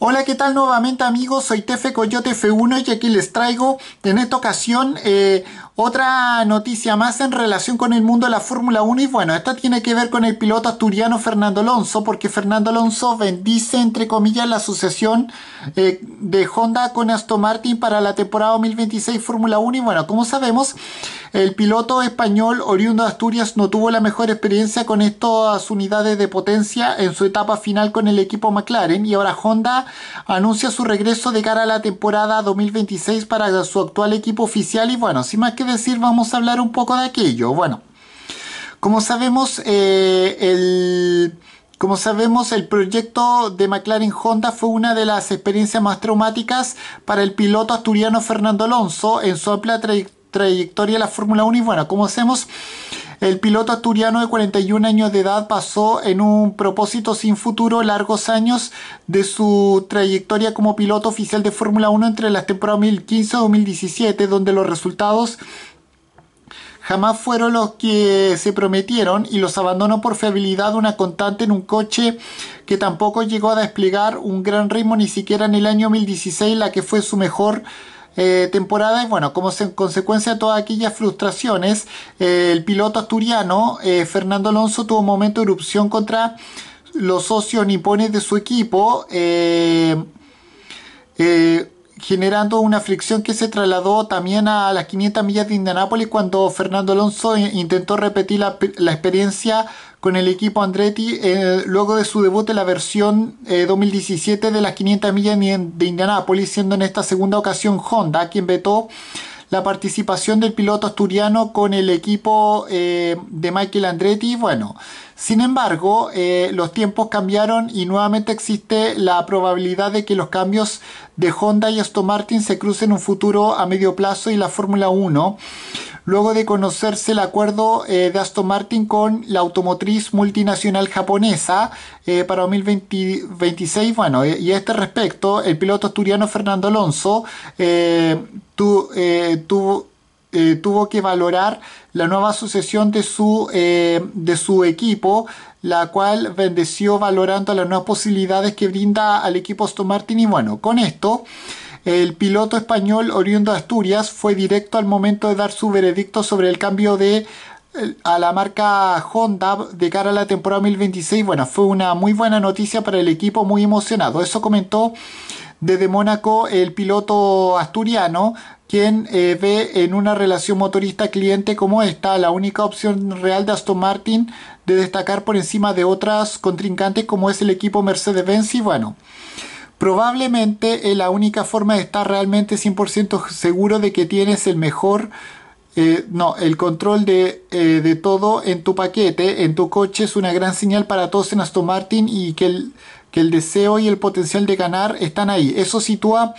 Hola, ¿qué tal nuevamente amigos? Soy Tefe Coyote F1 y aquí les traigo en esta ocasión eh, otra noticia más en relación con el mundo de la Fórmula 1 y bueno, esta tiene que ver con el piloto asturiano Fernando Alonso porque Fernando Alonso bendice entre comillas la sucesión eh, de Honda con Aston Martin para la temporada 2026 Fórmula 1 y bueno, como sabemos... El piloto español oriundo de Asturias no tuvo la mejor experiencia con estas unidades de potencia en su etapa final con el equipo McLaren y ahora Honda anuncia su regreso de cara a la temporada 2026 para su actual equipo oficial y bueno, sin más que decir vamos a hablar un poco de aquello. Bueno, como sabemos eh, Como sabemos, el proyecto de McLaren Honda fue una de las experiencias más traumáticas para el piloto asturiano Fernando Alonso en su amplia trayectoria trayectoria de la Fórmula 1 y bueno, como hacemos, el piloto asturiano de 41 años de edad pasó en un propósito sin futuro largos años de su trayectoria como piloto oficial de Fórmula 1 entre las temporadas 2015 y 2017, donde los resultados jamás fueron los que se prometieron y los abandonó por fiabilidad una constante en un coche que tampoco llegó a desplegar un gran ritmo ni siquiera en el año 2016, la que fue su mejor eh, temporada y bueno, como consecuencia de todas aquellas frustraciones, eh, el piloto asturiano eh, Fernando Alonso tuvo un momento de erupción contra los socios nipones de su equipo generando una fricción que se trasladó también a las 500 millas de Indianápolis cuando Fernando Alonso intentó repetir la, experiencia con el equipo Andretti eh, luego de su debut en la versión 2017 eh, de las 500 millas de Indianápolis, siendo en esta segunda ocasión Honda quien vetó la participación del piloto asturiano con el equipo eh, de Michael Andretti. Bueno, sin embargo, eh, los tiempos cambiaron y nuevamente existe la probabilidad de que los cambios de Honda y Aston Martin se crucen en un futuro a medio plazo y la Fórmula 1 luego de conocerse el acuerdo eh, de Aston Martin con la automotriz multinacional japonesa eh, para 2026. Bueno, eh, y a este respecto, el piloto asturiano Fernando Alonso tuvo... que valorar la nueva sucesión de su, de su equipo, la cual bendeció valorando las nuevas posibilidades que brinda al equipo Aston Martin. Y bueno, con esto el piloto español oriundo de Asturias fue directo al momento de dar su veredicto sobre el cambio de eh, a la marca Honda de cara a la temporada 2026. Bueno, fue una muy buena noticia para el equipo, muy emocionado. Eso comentó desde Mónaco el piloto asturiano, quien eh, ve en una relación motorista-cliente como esta la única opción real de Aston Martin de destacar por encima de otras contrincantes como es el equipo Mercedes-Benz. Y bueno probablemente es eh, la única forma de estar realmente 100% seguro de que tienes el mejor, eh, no, el control eh, de, todo en tu paquete, en tu coche, es una gran señal para todos en Aston Martin y que el, que el deseo y el potencial de ganar están ahí. Eso sitúa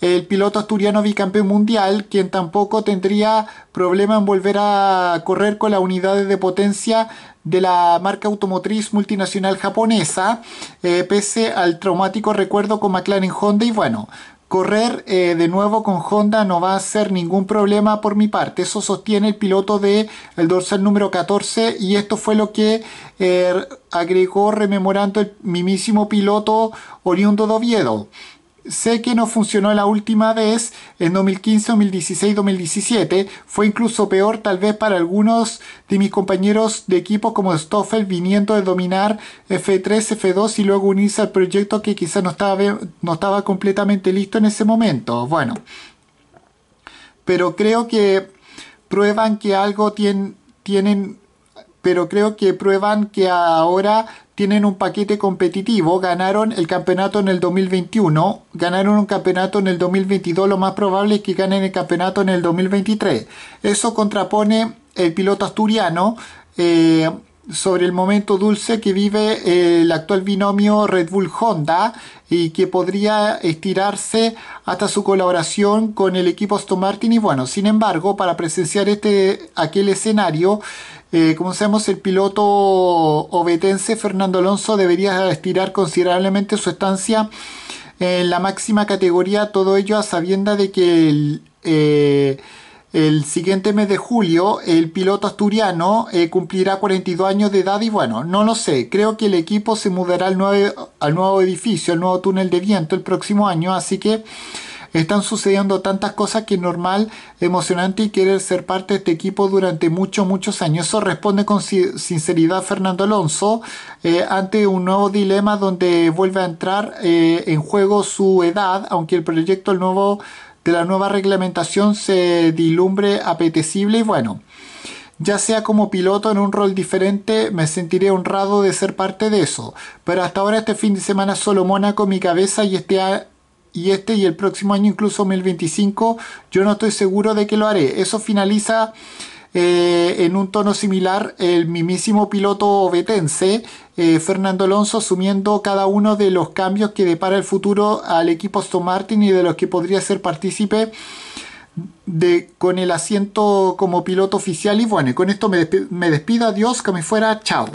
el piloto asturiano bicampeón mundial, quien tampoco tendría problema en volver a correr con las unidades de potencia de la marca automotriz multinacional japonesa, eh, pese al traumático recuerdo con McLaren Honda y bueno, Correr eh, de nuevo con Honda no va a ser ningún problema por mi parte. Eso sostiene el piloto de el dorsal número 14 y esto fue lo que eh, agregó rememorando el mimísimo piloto oriundo de Oviedo. Sé que no funcionó la última vez, en 2015, 2016, 2017. Fue incluso peor tal vez para algunos de mis compañeros de equipo como Stoffel viniendo de dominar F3, F2 y luego unirse al proyecto que quizás no estaba, no estaba completamente listo en ese momento. Bueno, pero creo que prueban que algo tienen, pero creo que prueban que ahora tienen un paquete competitivo, ganaron el campeonato en el 2021, ganaron un campeonato en el 2022, lo más probable es que ganen el campeonato en el 2023. Eso contrapone el piloto asturiano eh, sobre el momento dulce que vive eh, el actual binomio Red Bull Honda y que podría estirarse hasta su colaboración con el equipo Aston Martin y bueno, sin embargo, para presenciar este aquel escenario eh, como sabemos, el piloto obetense Fernando Alonso debería estirar considerablemente su estancia en la máxima categoría, todo ello a sabienda de que el, eh, el siguiente mes de julio el piloto asturiano eh, cumplirá 42 años de edad y bueno, no lo sé, creo que el equipo se mudará al nuevo, al nuevo edificio, al nuevo túnel de viento el próximo año, así que... Están sucediendo tantas cosas que es normal, emocionante y querer ser parte de este equipo durante muchos, muchos años. Eso responde con sinceridad Fernando Alonso eh, ante un nuevo dilema donde vuelve a entrar eh, en juego su edad, aunque el proyecto nuevo, de la nueva reglamentación se dilumbre apetecible y bueno. Ya sea como piloto en un rol diferente, me sentiré honrado de ser parte de eso. Pero hasta ahora este fin de semana solo Mónaco mi cabeza y este y este y el próximo año, incluso 2025, yo no estoy seguro de que lo haré. Eso finaliza eh, en un tono similar el mismísimo piloto vetense eh, Fernando Alonso asumiendo cada uno de los cambios que depara el futuro al equipo Aston Martin y de los que podría ser partícipe de, con el asiento como piloto oficial y bueno, con esto me, me despido, adiós, que me fuera, chao.